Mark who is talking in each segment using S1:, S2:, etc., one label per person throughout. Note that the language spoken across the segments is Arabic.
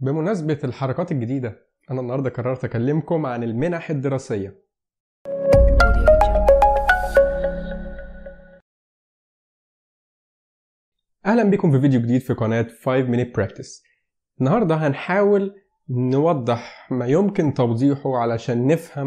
S1: بمناسبة الحركات الجديدة أنا النهاردة قررت أكلمكم عن المنح الدراسية أهلا بكم في فيديو جديد في قناة 5 Minute Practice النهاردة هنحاول نوضح ما يمكن توضيحه علشان نفهم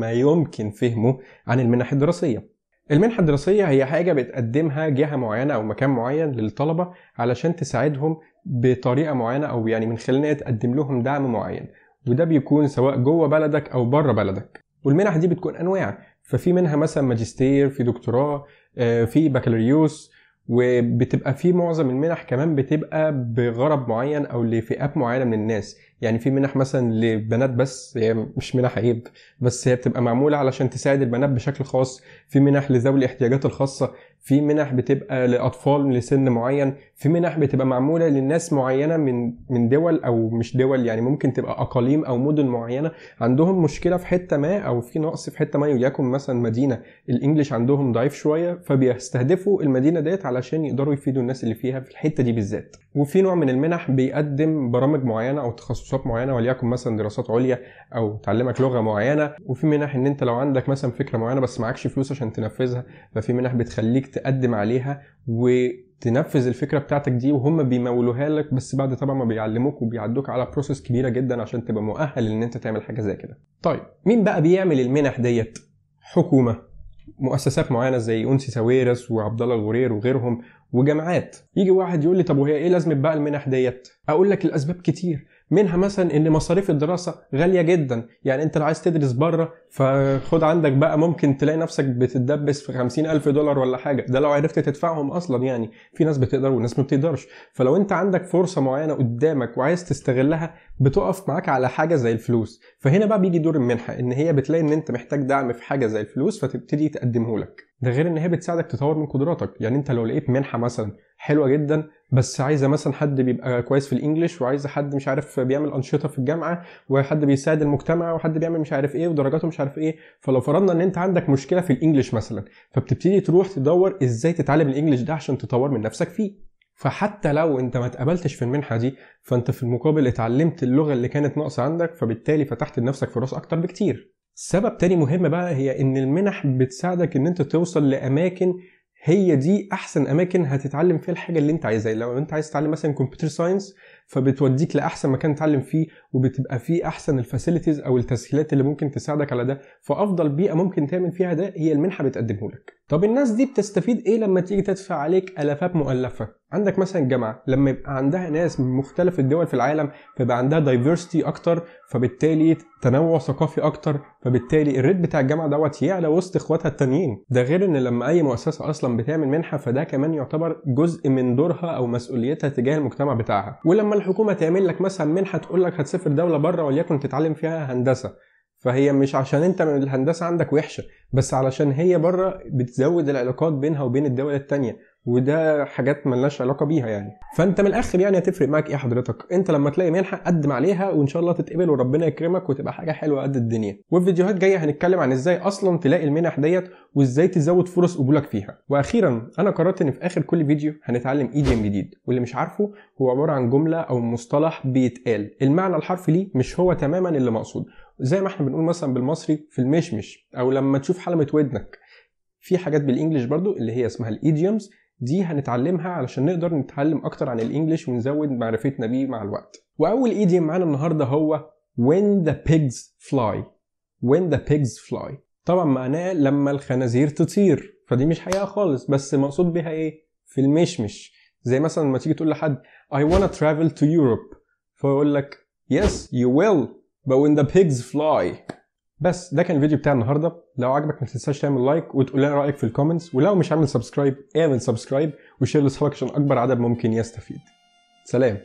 S1: ما يمكن فهمه عن المنح الدراسية المنحة الدراسية هي حاجة بتقدمها جهة معينة أو مكان معين للطلبة علشان تساعدهم بطريقة معينة أو يعني من خلالها تقدم لهم دعم معين وده بيكون سواء جوه بلدك أو بره بلدك والمنح دي بتكون أنواع ففي منها مثلا ماجستير في دكتوراه آه، في بكالوريوس وبتبقى في معظم المنح كمان بتبقى بغرض معين او لفئات معينه من الناس يعني في منح مثلا لبنات بس هي مش منح عيب بس هي بتبقى معموله علشان تساعد البنات بشكل خاص في منح لذوي الاحتياجات الخاصه في منح بتبقى لاطفال لسن معين في منح بتبقى معموله لناس معينه من من دول او مش دول يعني ممكن تبقى اقاليم او مدن معينه عندهم مشكله في حته ما او في نقص في حته ما وليكن مثلا مدينه الانجليش عندهم ضعيف شويه فبيستهدفوا المدينه ديت علشان يقدروا يفيدوا الناس اللي فيها في الحته دي بالذات وفي نوع من المنح بيقدم برامج معينه او تخصصات معينه وليكن مثلا دراسات عليا او تعلمك لغه معينه وفي منح ان انت لو عندك مثلا فكره معينه بس معكش فلوس عشان تنفذها ففي منح بتخليك تقدم عليها وتنفذ الفكره بتاعتك دي وهم بيمولوها لك بس بعد طبعا ما بيعلموك وبيعدوك على بروسيس كبيره جدا عشان تبقى مؤهل ان انت تعمل حاجه زي كده. طيب مين بقى بيعمل المنح ديت؟ حكومه مؤسسات معينه زي انسي ساويرس وعبد الله الغرير وغيرهم وجامعات يجي واحد يقول لي طب وهي ايه لازمه بقى المنح ديت اقول لك الاسباب كتير منها مثلا ان مصاريف الدراسه غاليه جدا يعني انت لو عايز تدرس بره فخد عندك بقى ممكن تلاقي نفسك بتتدبس في 50 ألف دولار ولا حاجه ده لو عرفت تدفعهم اصلا يعني في ناس بتقدر وناس ما بتقدرش فلو انت عندك فرصه معينه قدامك وعايز تستغلها بتقف معاك على حاجه زي الفلوس فهنا بقى بيجي دور المنحه ان هي بتلاقي ان انت محتاج دعم في حاجه زي الفلوس فتبتدي تقدمه لك ده غير ان هي بتساعدك تطور من قدراتك يعني انت لو لقيت منحه مثلا حلوه جدا بس عايزه مثلا حد بيبقى كويس في الانجليش وعايزه حد مش عارف بيعمل انشطه في الجامعه وحد بيساعد المجتمع وحد بيعمل مش عارف ايه ودرجاته مش عارف ايه فلو فرضنا ان انت عندك مشكله في الانجليش مثلا فبتبتدي تروح تدور ازاي تتعلم الانجليش ده عشان تطور من نفسك فيه فحتى لو انت ما اتقبلتش في المنحه دي فانت في المقابل اتعلمت اللغه اللي كانت ناقصه عندك فبالتالي فتحت لنفسك فرص اكتر بكتير سبب تاني مهم بقى هي ان المنح بتساعدك ان انت توصل لاماكن هي دي احسن اماكن هتتعلم فيها الحاجه اللي انت عايزها يعني لو انت عايز تتعلم مثلا كمبيوتر ساينس فبتوديك لاحسن مكان تتعلم فيه وبتبقى فيه احسن الفاسيلتيز او التسهيلات اللي ممكن تساعدك على ده فافضل بيئه ممكن تعمل فيها ده هي المنحه بتقدمه لك طب الناس دي بتستفيد ايه لما تيجي تدفع عليك الافات مؤلفه عندك مثلا الجامعه لما يبقى عندها ناس من مختلف الدول في العالم فيبقى عندها دايفرستي اكتر فبالتالي تنوع ثقافي اكتر فبالتالي الريت بتاع الجامعه دوت يعلى وسط اخواتها التانيين ده غير ان لما اي مؤسسه اصلا بتعمل منحه فده كمان يعتبر جزء من دورها او مسؤوليتها تجاه المجتمع بتاعها ولما لما الحكومه تعمل لك مثلا منحه تقول لك هتسافر دوله بره وليكن تتعلم فيها هندسه فهي مش عشان انت من الهندسه عندك وحشه بس علشان هي بره بتزود العلاقات بينها وبين الدول التانية وده حاجات ملناش علاقه بيها يعني فانت من الاخر يعني هتفرق معاك ايه حضرتك انت لما تلاقي منحه قدم عليها وان شاء الله تتقبل وربنا يكرمك وتبقى حاجه حلوه قد الدنيا وفي فيديوهات جايه هنتكلم عن ازاي اصلا تلاقي المنح ديت وازاي تزود فرص قبولك فيها واخيرا انا قررت ان في اخر كل فيديو هنتعلم ايديم جديد واللي مش عارفه هو عباره عن جمله او مصطلح بيتقال المعنى الحرفي ليه مش هو تماما اللي مقصود زي ما احنا بنقول مثلا بالمصري في المشمش او لما تشوف حلمه ودنك في حاجات بالانجلش برضو اللي هي اسمها الايديومز دي هنتعلمها علشان نقدر نتعلم اكتر عن الانجليش ونزود معرفتنا بيه مع الوقت واول ايديم معانا النهارده هو when the pigs fly when the pigs fly طبعا معناه لما الخنازير تطير فدي مش حقيقه خالص بس مقصود بيها ايه في المشمش زي مثلا لما تيجي تقول لحد I wanna travel to Europe فيقول لك yes you will but when the pigs fly بس ده كان الفيديو بتاع النهارده لو عجبك ما تنساش تعمل لايك وتقول لنا رايك في الكومنتس ولو مش عامل سبسكرايب اعمل سبسكرايب وشير لاصحابك عشان اكبر عدد ممكن يستفيد سلام